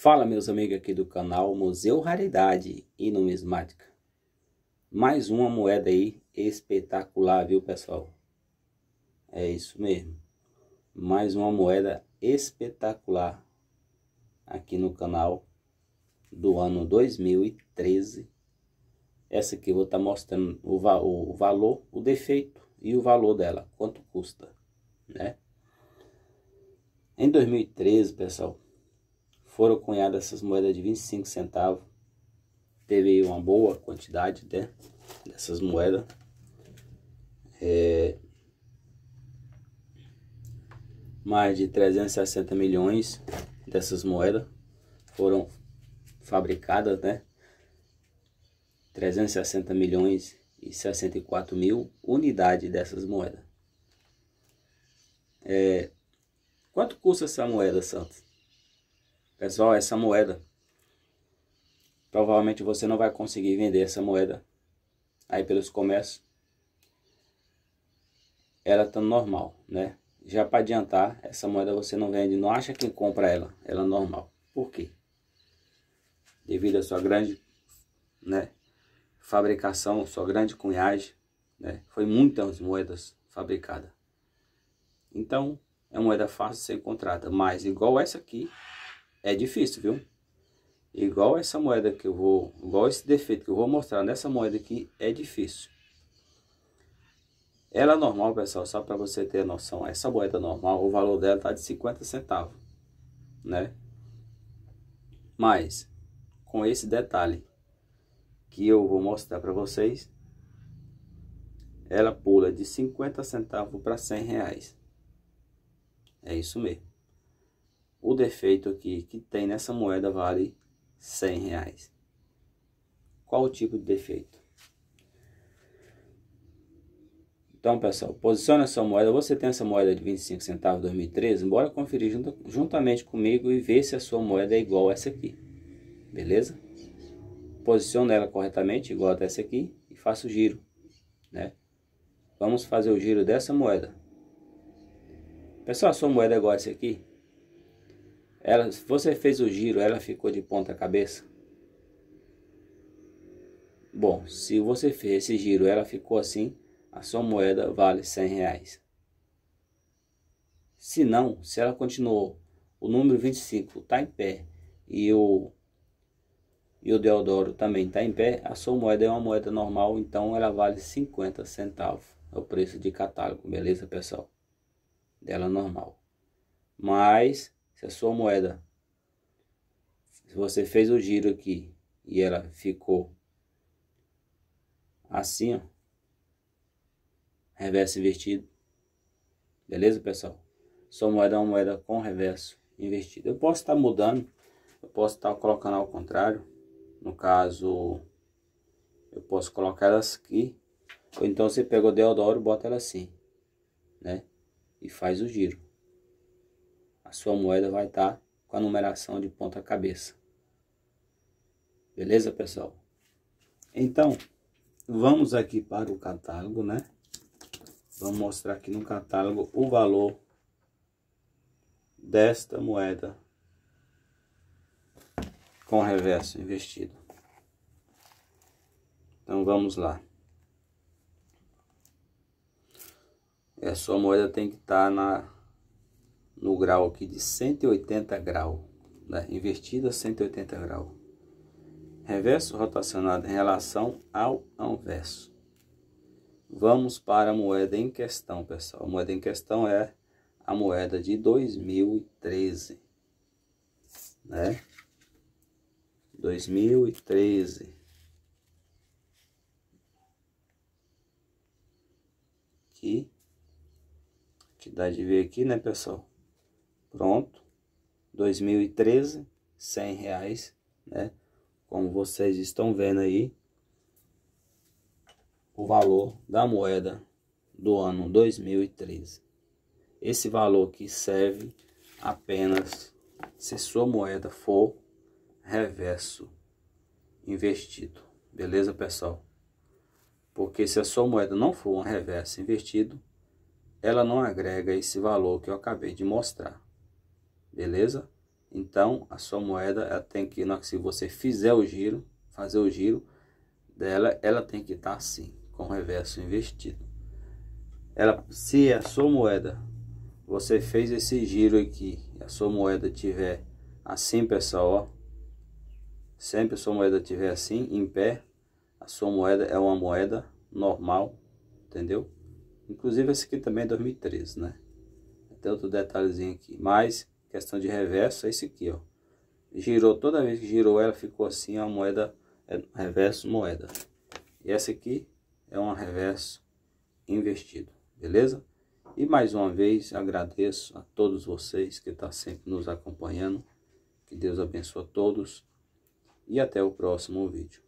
Fala meus amigos aqui do canal Museu Raridade e Numismática. Mais uma moeda aí espetacular, viu pessoal? É isso mesmo. Mais uma moeda espetacular aqui no canal do ano 2013. Essa aqui eu vou estar tá mostrando o, va o valor, o defeito e o valor dela, quanto custa, né? Em 2013, pessoal, foram cunhadas essas moedas de 25 centavos. Teve uma boa quantidade né, dessas moedas. É, mais de 360 milhões dessas moedas foram fabricadas, né? 360 milhões e 64 mil unidades dessas moedas. É, quanto custa essa moeda, Santos? Pessoal, essa moeda. Provavelmente você não vai conseguir vender essa moeda aí pelos comércios. Ela tá normal, né? Já para adiantar, essa moeda você não vende, não acha quem compra ela, ela é normal. Por quê? Devido à sua grande, né, fabricação, sua grande cunhagem, né? Foi muitas moedas fabricadas. Então, é moeda fácil de ser encontrada, mas igual essa aqui, é difícil, viu? Igual essa moeda que eu vou, igual esse defeito que eu vou mostrar nessa moeda aqui, é difícil. Ela é normal, pessoal, só para você ter noção, essa moeda normal, o valor dela tá de 50 centavos, né? Mas, com esse detalhe que eu vou mostrar para vocês, ela pula de 50 centavos para 100 reais. É isso mesmo o defeito aqui que tem nessa moeda vale 100 reais. Qual o tipo de defeito? Então, pessoal, posicione a sua moeda. Você tem essa moeda de 25 centavos 2013? Bora conferir junto, juntamente comigo e ver se a sua moeda é igual a essa aqui. Beleza? Posicione ela corretamente, igual a essa aqui, e faça o giro. Né? Vamos fazer o giro dessa moeda. Pessoal, a sua moeda é igual a essa aqui? Ela, você fez o giro, ela ficou de ponta cabeça? Bom, se você fez esse giro, ela ficou assim, a sua moeda vale 100 reais. Se não, se ela continuou, o número 25 está em pé e o, e o Deodoro também está em pé, a sua moeda é uma moeda normal, então ela vale 50 centavos. É o preço de catálogo, beleza, pessoal? Dela normal. Mas se a sua moeda, se você fez o giro aqui e ela ficou assim, ó, reverso invertido, beleza, pessoal? Sua moeda é uma moeda com reverso invertido. Eu posso estar tá mudando, eu posso estar tá colocando ao contrário, no caso, eu posso colocar elas aqui, ou então você pega o Deodoro, bota ela assim, né? E faz o giro a sua moeda vai estar com a numeração de ponta cabeça. Beleza, pessoal? Então, vamos aqui para o catálogo, né? Vamos mostrar aqui no catálogo o valor desta moeda com reverso investido. Então vamos lá. a sua moeda tem que estar tá na no grau aqui de 180 graus, né? invertida 180 graus. Reverso rotacionado em relação ao anverso. Vamos para a moeda em questão, pessoal. A moeda em questão é a moeda de 2013, né? 2013. Aqui, que dá de ver aqui, né, pessoal? Pronto. 2013, 100 reais, né? Como vocês estão vendo aí, o valor da moeda do ano 2013. Esse valor que serve apenas se sua moeda for reverso invertido. Beleza, pessoal? Porque se a sua moeda não for um reverso invertido, ela não agrega esse valor que eu acabei de mostrar beleza? Então, a sua moeda, ela tem que, se você fizer o giro, fazer o giro dela, ela tem que estar tá assim, com o reverso invertido. Ela, se a sua moeda, você fez esse giro aqui, a sua moeda tiver assim, pessoal, ó, sempre a sua moeda tiver assim, em pé, a sua moeda é uma moeda normal, entendeu? Inclusive esse aqui também é 2013, né? Tem outro detalhezinho aqui, mas questão de reverso é esse aqui, ó. Girou, toda vez que girou ela ficou assim, é a moeda, é reverso moeda. E essa aqui é um reverso investido, beleza? E mais uma vez agradeço a todos vocês que estão tá sempre nos acompanhando. Que Deus abençoe a todos e até o próximo vídeo.